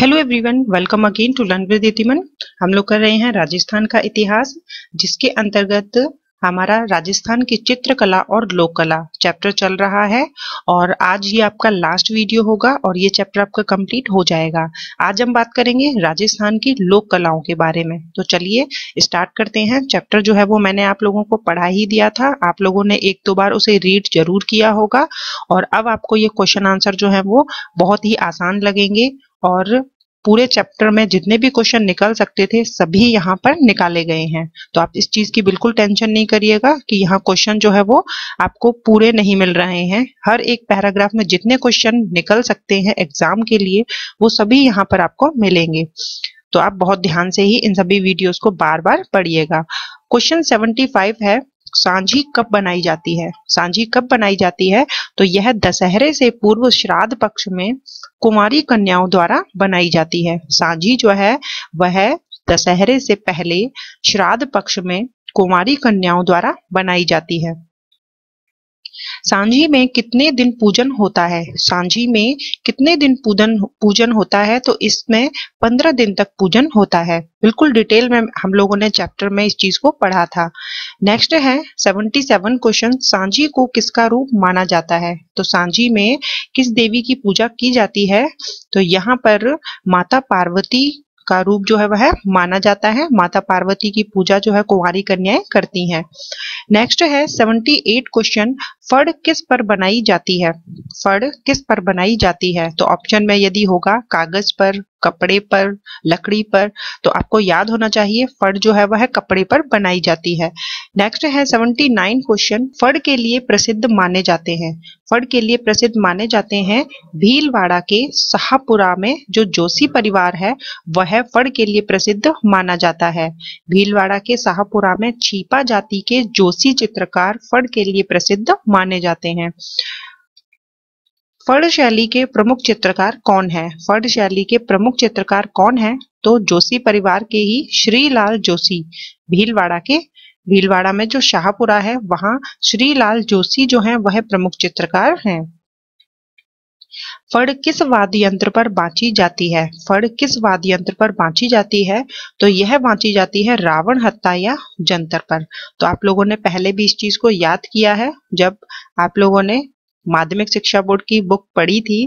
hello everyone welcome again to learn with हम लोग कर रहे हैं राजस्थान का इतिहास जिसके अंतर्गत हमारा राजस्थान की चित्रकला और लोक कला चैप्टर चल रहा है और आज ये आपका लास्ट वीडियो होगा और ये चैप्टर आपका कंप्लीट हो जाएगा आज हम बात करेंगे राजस्थान की लोक कलाओं के बारे में तो चलिए स्टार्ट करते हैं चैप्टर जो है वो मैंने आप लोगों को पढ़ा ही दिया था आप लोगों ने एक दो बार उसे रीड जरूर किया होगा और अब आपको ये क्वेश्चन आंसर जो है वो बहुत ही आसान लगेंगे और पूरे चैप्टर में जितने भी क्वेश्चन निकल सकते थे सभी यहाँ पर निकाले गए हैं तो आप इस चीज की बिल्कुल टेंशन नहीं करिएगा कि यहाँ क्वेश्चन जो है वो आपको पूरे नहीं मिल रहे हैं हर एक पैराग्राफ में जितने क्वेश्चन निकल सकते हैं एग्जाम के लिए वो सभी यहाँ पर आपको मिलेंगे तो आप बहुत ध्यान से ही इन सभी वीडियोस को बार बार पढ़िएगा क्वेश्चन 75 है सांझी कब बनाई जाती है सांझी कब बनाई जाती है तो यह दशहरे से पूर्व श्राद्ध पक्ष में कुमारी कन्याओं द्वारा बनाई जाती है सांझी जो है वह दशहरे से पहले श्राद्ध पक्ष में कुमारी कन्याओं द्वारा बनाई जाती है सांझी में कितने दिन पूजन होता है सांझी में कितने दिन पूजन पूजन होता है तो इसमें पंद्रह दिन तक पूजन होता है बिल्कुल डिटेल में हम लोगों ने चैप्टर में इस चीज को पढ़ा था नेक्स्ट है सेवेंटी सेवन क्वेश्चन सांझी को किसका रूप माना जाता है तो सांझी में किस देवी की पूजा की जाती है तो यहाँ पर माता पार्वती का रूप जो है वह माना जाता है माता पार्वती की पूजा जो है कुंवारी कन्याएं करती हैं नेक्स्ट है सेवेंटी एट क्वेश्चन फड़ किस पर बनाई जाती है फड़ किस पर बनाई जाती है तो ऑप्शन में यदि होगा कागज पर कपड़े पर लकड़ी पर तो आपको याद होना चाहिए फड़ जो है वह है कपड़े पर बनाई जाती है नेक्स्ट है 79 क्वेश्चन फड़ के लिए प्रसिद्ध माने जाते हैं फड़ के लिए प्रसिद्ध माने जाते हैं भीलवाड़ा के शाहपुरा में जो जोशी परिवार है वह फड़ के लिए प्रसिद्ध माना जाता है भीलवाड़ा के शाहपुरा में छीपा जाति के जोशी चित्रकार फड़ के लिए प्रसिद्ध माने जाते हैं फर्ड शैली के प्रमुख चित्रकार कौन है फर्ड शैली के प्रमुख चित्रकार कौन है तो जोशी परिवार के ही श्रीलाल जोशी भीलवाड़ा के भीलवाड़ा में जो शाहपुरा है वहां श्रीलाल जोशी जो हैं वह प्रमुख चित्रकार हैं फड़ किस वाद्य यंत्र पर बांची जाती है फड़ किस वाद्य यंत्र पर बांची जाती है तो यह बांची जाती है रावण हत्या या जंतर पर तो आप लोगों ने पहले भी इस चीज को याद किया है जब आप लोगों ने माध्यमिक शिक्षा बोर्ड की बुक पढ़ी थी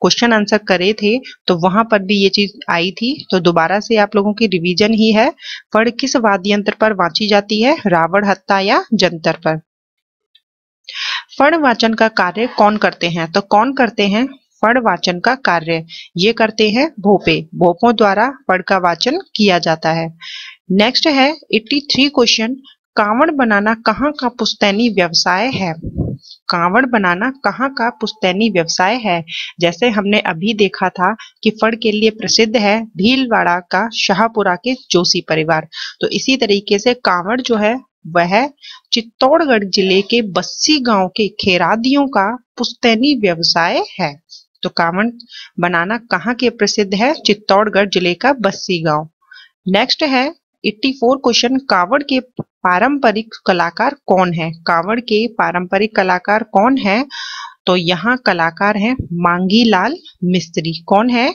क्वेश्चन आंसर करे थे तो वहां पर भी ये चीज आई थी तो दोबारा से आप लोगों की रिवीजन ही है फड़ किस वाद्य यंत्र पर बांची जाती है रावण हत्या या जंतर पर फण वाचन का कार्य कौन करते हैं तो कौन करते हैं पढ़ वाचन का कार्य ये करते हैं भोपे भोपों द्वारा फड़ का वाचन किया जाता है नेक्स्ट है 83 क्वेश्चन कांवड़ बनाना कहाँ का पुस्तैनी व्यवसाय है कांवड़ बनाना कहाँ का पुस्तैनी व्यवसाय है जैसे हमने अभी देखा था कि फड़ के लिए प्रसिद्ध है भीलवाड़ा का शाहपुरा के जोशी परिवार तो इसी तरीके से कांवड़ जो है वह चित्तौड़गढ़ जिले के बस्सी गांव के खेरादियों का पुस्तैनी व्यवसाय है तो कावन बनाना कहाँ के प्रसिद्ध है चित्तौड़गढ़ जिले का बस्सी गांव नेक्स्ट है 84 क्वेश्चन कावड़ के पारंपरिक कलाकार कौन है कावड़ के पारंपरिक कलाकार कौन है तो यहाँ कलाकार हैं मांगीलाल मिस्त्री कौन है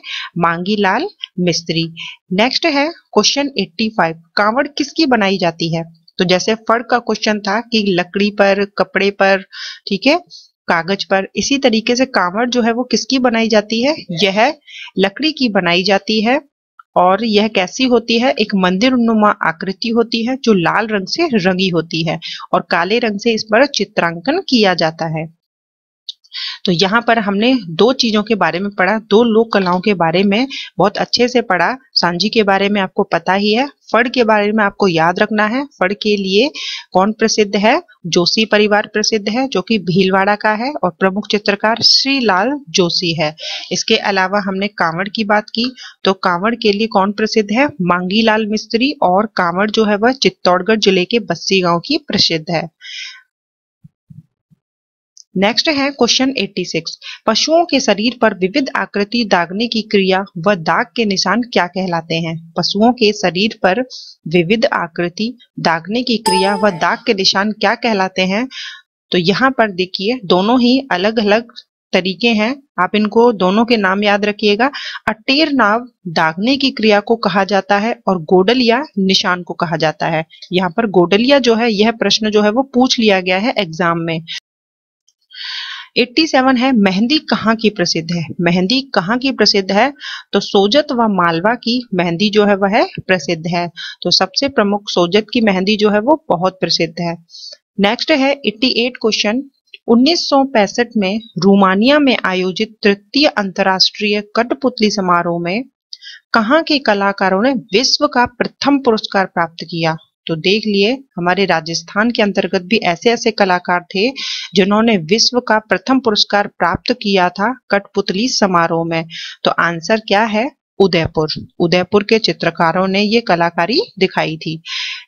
मांगीलाल मिस्त्री नेक्स्ट है क्वेश्चन 85 कावड़ किसकी बनाई जाती है तो जैसे फड़ का क्वेश्चन था कि लकड़ी पर कपड़े पर ठीक है कागज पर इसी तरीके से कांवर जो है वो किसकी बनाई जाती है यह लकड़ी की बनाई जाती है और यह कैसी होती है एक मंदिर नुमा आकृति होती है जो लाल रंग से रंगी होती है और काले रंग से इस पर चित्रांकन किया जाता है तो यहाँ पर हमने दो चीज़ों के बारे में पढ़ा दो लोक कलाओं के बारे में बहुत अच्छे से पढ़ा सांझी के बारे में आपको पता ही है फड़ के बारे में आपको याद रखना है फड़ के लिए कौन प्रसिद्ध है जोशी परिवार प्रसिद्ध है जो कि भीलवाड़ा का है और प्रमुख चित्रकार श्री लाल जोशी है इसके अलावा हमने कांवड़ की बात की तो कांवड़ के लिए कौन प्रसिद्ध है मांगीलाल मिस्त्री और कांवड़ जो है वह चित्तौड़गढ़ जिले के बस्सी गांव की प्रसिद्ध है नेक्स्ट है क्वेश्चन 86 पशुओं के शरीर पर विविध आकृति दागने की क्रिया व दाग के निशान क्या कहलाते हैं पशुओं के शरीर पर विविध आकृति दागने की क्रिया व दाग के निशान क्या कहलाते हैं तो यहाँ पर देखिए दोनों ही अलग अलग तरीके हैं आप इनको दोनों के नाम याद रखिएगा अटेर नाव दागने की क्रिया को कहा जाता है और गोडलिया निशान को कहा जाता है यहाँ पर गोडलिया जो है यह प्रश्न जो है वो पूछ लिया गया है एग्जाम में 87 है मेहंदी कहाँ की प्रसिद्ध है मेहंदी कहाँ की प्रसिद्ध है तो सोजत व मालवा की मेहंदी जो है वह प्रसिद्ध है तो सबसे प्रमुख सोजत की मेहंदी जो है वो बहुत प्रसिद्ध है नेक्स्ट है 88 क्वेश्चन 1965 में रोमानिया में आयोजित तृतीय अंतर्राष्ट्रीय कटपुतली समारोह में कहा के कलाकारों ने विश्व का प्रथम पुरस्कार प्राप्त किया तो देख लिए हमारे राजस्थान के अंतर्गत भी ऐसे ऐसे कलाकार थे जिन्होंने विश्व का प्रथम पुरस्कार प्राप्त किया था कठपुतली समारोह में तो आंसर क्या है उदयपुर उदयपुर के चित्रकारों ने ये कलाकारी दिखाई थी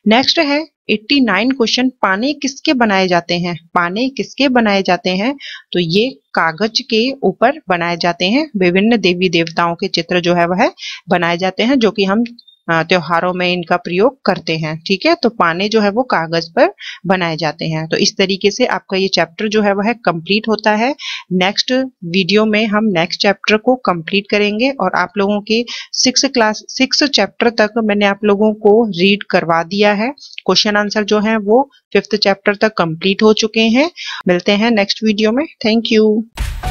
नेक्स्ट है 89 क्वेश्चन पाने किसके बनाए जाते हैं पाने किसके बनाए जाते हैं तो ये कागज के ऊपर बनाए जाते हैं विभिन्न देवी देवताओं के चित्र जो है वह बनाए जाते हैं जो कि हम त्योहारों में इनका प्रयोग करते हैं ठीक है तो पाने जो है वो कागज पर बनाए जाते हैं तो इस तरीके से आपका ये चैप्टर जो है वह कंप्लीट होता है नेक्स्ट वीडियो में हम नेक्स्ट चैप्टर को कंप्लीट करेंगे और आप लोगों के सिक्स क्लास सिक्स चैप्टर तक मैंने आप लोगों को रीड करवा दिया है क्वेश्चन आंसर जो है वो फिफ्थ चैप्टर तक कंप्लीट हो चुके हैं मिलते हैं नेक्स्ट वीडियो में थैंक यू